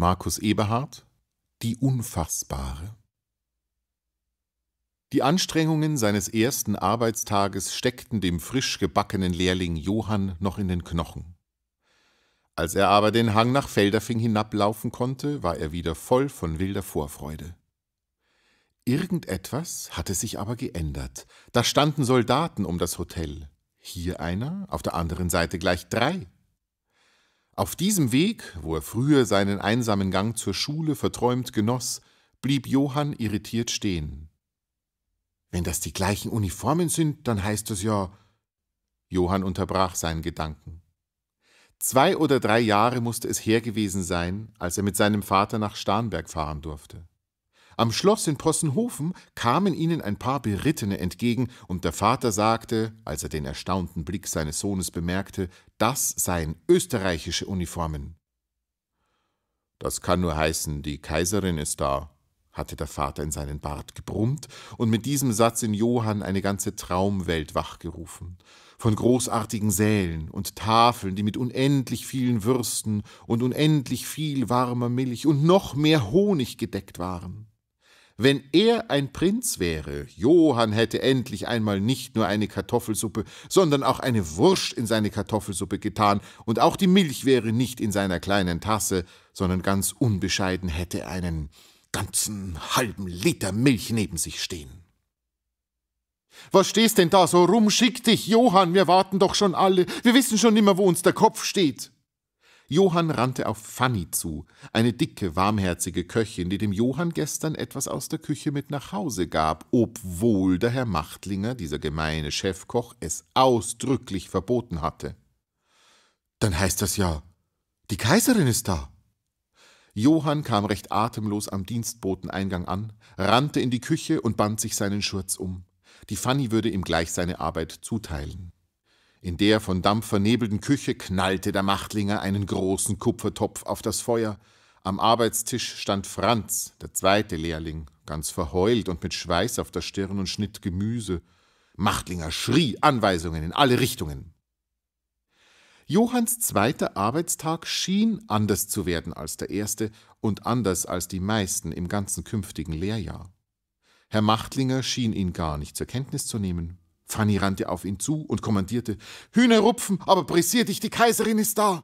Markus Eberhard Die Unfassbare Die Anstrengungen seines ersten Arbeitstages steckten dem frisch gebackenen Lehrling Johann noch in den Knochen. Als er aber den Hang nach Felderfing hinablaufen konnte, war er wieder voll von wilder Vorfreude. Irgendetwas hatte sich aber geändert. Da standen Soldaten um das Hotel. Hier einer, auf der anderen Seite gleich drei. Auf diesem Weg, wo er früher seinen einsamen Gang zur Schule verträumt genoss, blieb Johann irritiert stehen. Wenn das die gleichen Uniformen sind, dann heißt das ja. Johann unterbrach seinen Gedanken. Zwei oder drei Jahre musste es her gewesen sein, als er mit seinem Vater nach Starnberg fahren durfte. Am Schloss in Possenhofen kamen ihnen ein paar Berittene entgegen, und der Vater sagte, als er den erstaunten Blick seines Sohnes bemerkte, das seien österreichische Uniformen. Das kann nur heißen, die Kaiserin ist da, hatte der Vater in seinen Bart gebrummt und mit diesem Satz in Johann eine ganze Traumwelt wachgerufen von großartigen Sälen und Tafeln, die mit unendlich vielen Würsten und unendlich viel warmer Milch und noch mehr Honig gedeckt waren. Wenn er ein Prinz wäre, Johann hätte endlich einmal nicht nur eine Kartoffelsuppe, sondern auch eine Wurst in seine Kartoffelsuppe getan, und auch die Milch wäre nicht in seiner kleinen Tasse, sondern ganz unbescheiden hätte einen ganzen halben Liter Milch neben sich stehen. Was stehst denn da so rum? Schick dich, Johann, wir warten doch schon alle. Wir wissen schon nimmer, wo uns der Kopf steht. Johann rannte auf Fanny zu, eine dicke, warmherzige Köchin, die dem Johann gestern etwas aus der Küche mit nach Hause gab, obwohl der Herr Machtlinger, dieser gemeine Chefkoch, es ausdrücklich verboten hatte. Dann heißt das ja, die Kaiserin ist da. Johann kam recht atemlos am Dienstboteneingang an, rannte in die Küche und band sich seinen Schurz um. Die Fanny würde ihm gleich seine Arbeit zuteilen. In der von Dampf vernebelten Küche knallte der Machtlinger einen großen Kupfertopf auf das Feuer. Am Arbeitstisch stand Franz, der zweite Lehrling, ganz verheult und mit Schweiß auf der Stirn und schnitt Gemüse. Machtlinger schrie Anweisungen in alle Richtungen. Johanns zweiter Arbeitstag schien anders zu werden als der erste und anders als die meisten im ganzen künftigen Lehrjahr. Herr Machtlinger schien ihn gar nicht zur Kenntnis zu nehmen. Fanny rannte auf ihn zu und kommandierte: Hühner rupfen, aber pressier dich, die Kaiserin ist da!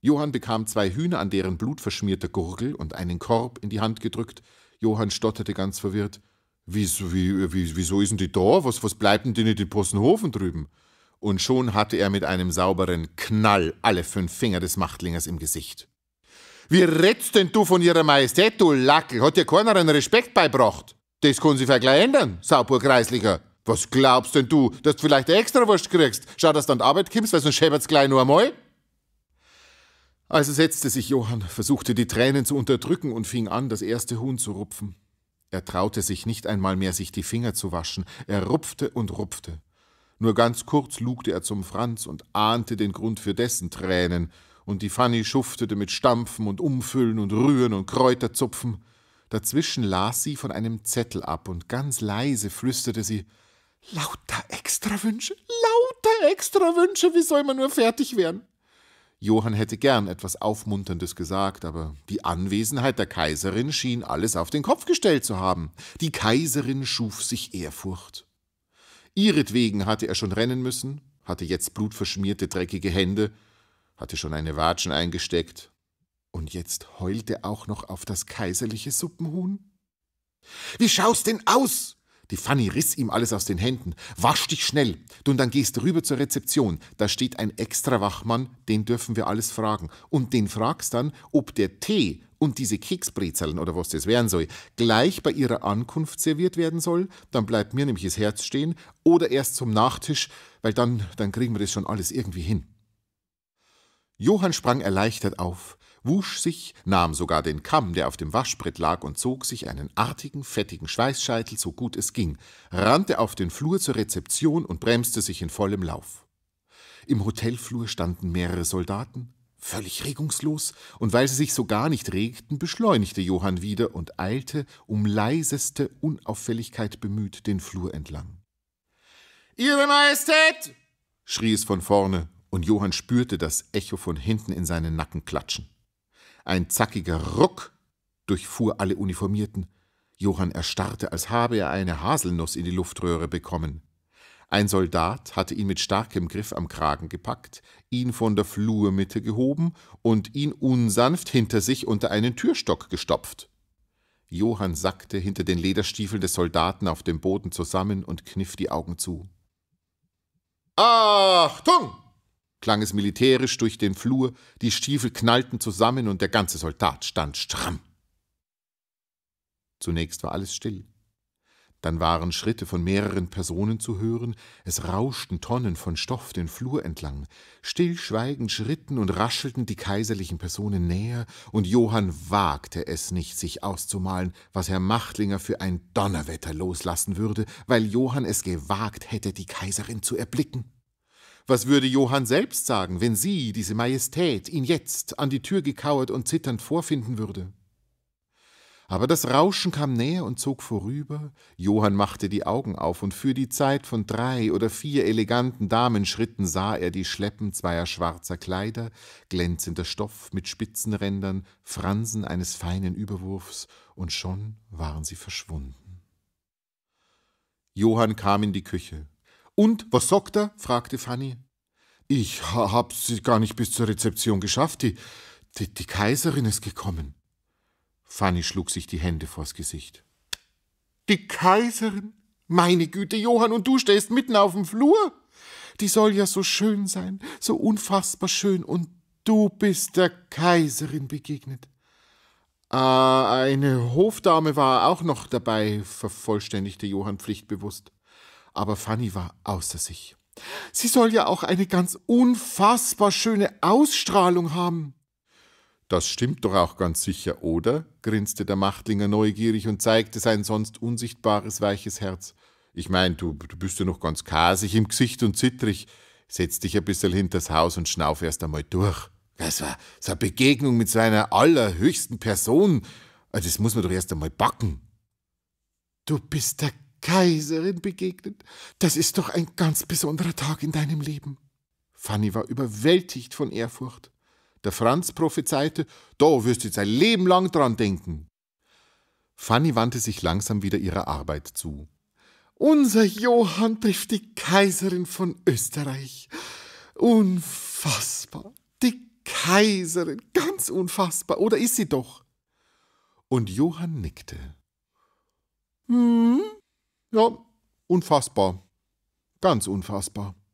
Johann bekam zwei Hühner an deren blutverschmierter Gurgel und einen Korb in die Hand gedrückt. Johann stotterte ganz verwirrt: Wieso, wie, wie, wieso ist denn die da? Was, was bleibt denn denen in Possenhofen drüben? Und schon hatte er mit einem sauberen Knall alle fünf Finger des Machtlingers im Gesicht. Wie redst denn du von ihrer Majestät, du Lackel? Hat dir keiner einen Respekt beibracht? Das kann sie vergleich ändern, sauber Kreislicher. Was glaubst denn du, dass du vielleicht eine Extrawurst kriegst? Schau, dass du an die Arbeit kommst, weil sonst schäbert's gleich nur einmal. Also setzte sich Johann, versuchte die Tränen zu unterdrücken und fing an, das erste Huhn zu rupfen. Er traute sich nicht einmal mehr, sich die Finger zu waschen. Er rupfte und rupfte. Nur ganz kurz lugte er zum Franz und ahnte den Grund für dessen Tränen, und die Fanny schuftete mit Stampfen und Umfüllen und Rühren und Kräuterzupfen. Dazwischen las sie von einem Zettel ab und ganz leise flüsterte sie, Lauter Extrawünsche, lauter Extrawünsche, wie soll man nur fertig werden? Johann hätte gern etwas Aufmunterndes gesagt, aber die Anwesenheit der Kaiserin schien alles auf den Kopf gestellt zu haben. Die Kaiserin schuf sich Ehrfurcht. Ihretwegen hatte er schon rennen müssen, hatte jetzt blutverschmierte, dreckige Hände, hatte schon eine Watschen eingesteckt. Und jetzt heulte auch noch auf das kaiserliche Suppenhuhn. Wie schaust denn aus? Die Fanny riss ihm alles aus den Händen. Wasch dich schnell. Du und dann gehst rüber zur Rezeption. Da steht ein extra Wachmann, den dürfen wir alles fragen. Und den fragst dann, ob der Tee und diese Keksbrezeln oder was das werden soll, gleich bei ihrer Ankunft serviert werden soll. Dann bleibt mir nämlich das Herz stehen. Oder erst zum Nachtisch, weil dann, dann kriegen wir das schon alles irgendwie hin. Johann sprang erleichtert auf wusch sich, nahm sogar den Kamm, der auf dem Waschbrett lag, und zog sich einen artigen, fettigen Schweißscheitel, so gut es ging, rannte auf den Flur zur Rezeption und bremste sich in vollem Lauf. Im Hotelflur standen mehrere Soldaten, völlig regungslos, und weil sie sich so gar nicht regten, beschleunigte Johann wieder und eilte, um leiseste Unauffälligkeit bemüht, den Flur entlang. Ihre Majestät! schrie es von vorne, und Johann spürte das Echo von hinten in seinen Nacken klatschen. Ein zackiger Ruck durchfuhr alle Uniformierten. Johann erstarrte, als habe er eine Haselnuss in die Luftröhre bekommen. Ein Soldat hatte ihn mit starkem Griff am Kragen gepackt, ihn von der Flurmitte gehoben und ihn unsanft hinter sich unter einen Türstock gestopft. Johann sackte hinter den Lederstiefeln des Soldaten auf dem Boden zusammen und kniff die Augen zu. Achtung! klang es militärisch durch den Flur, die Stiefel knallten zusammen und der ganze Soldat stand stramm. Zunächst war alles still. Dann waren Schritte von mehreren Personen zu hören, es rauschten Tonnen von Stoff den Flur entlang, stillschweigend schritten und raschelten die kaiserlichen Personen näher, und Johann wagte es nicht, sich auszumalen, was Herr Machtlinger für ein Donnerwetter loslassen würde, weil Johann es gewagt hätte, die Kaiserin zu erblicken. Was würde Johann selbst sagen, wenn sie, diese Majestät, ihn jetzt an die Tür gekauert und zitternd vorfinden würde? Aber das Rauschen kam näher und zog vorüber, Johann machte die Augen auf, und für die Zeit von drei oder vier eleganten Damenschritten sah er die Schleppen zweier schwarzer Kleider, glänzender Stoff mit Spitzenrändern, Fransen eines feinen Überwurfs, und schon waren sie verschwunden. Johann kam in die Küche. Und was sagt er? fragte Fanny. Ich hab's gar nicht bis zur Rezeption geschafft. Die, die, die Kaiserin ist gekommen. Fanny schlug sich die Hände vors Gesicht. Die Kaiserin? Meine Güte, Johann, und du stehst mitten auf dem Flur? Die soll ja so schön sein, so unfassbar schön, und du bist der Kaiserin begegnet. Äh, eine Hofdame war auch noch dabei, vervollständigte Johann pflichtbewusst aber Fanny war außer sich. Sie soll ja auch eine ganz unfassbar schöne Ausstrahlung haben. Das stimmt doch auch ganz sicher, oder? grinste der Machtlinger neugierig und zeigte sein sonst unsichtbares, weiches Herz. Ich meine, du, du bist ja noch ganz kasig im Gesicht und zittrig. Setz dich ein bisschen hinters Haus und schnauf erst einmal durch. Das war so eine Begegnung mit so einer allerhöchsten Person. Ah, das muss man doch erst einmal backen. Du bist der Kaiserin begegnet. Das ist doch ein ganz besonderer Tag in deinem Leben. Fanny war überwältigt von Ehrfurcht. Der Franz prophezeite, da wirst du jetzt ein Leben lang dran denken. Fanny wandte sich langsam wieder ihrer Arbeit zu. Unser Johann trifft die Kaiserin von Österreich. Unfassbar. Die Kaiserin, ganz unfassbar. Oder ist sie doch? Und Johann nickte. Hm, ja, unfassbar. Ganz unfassbar.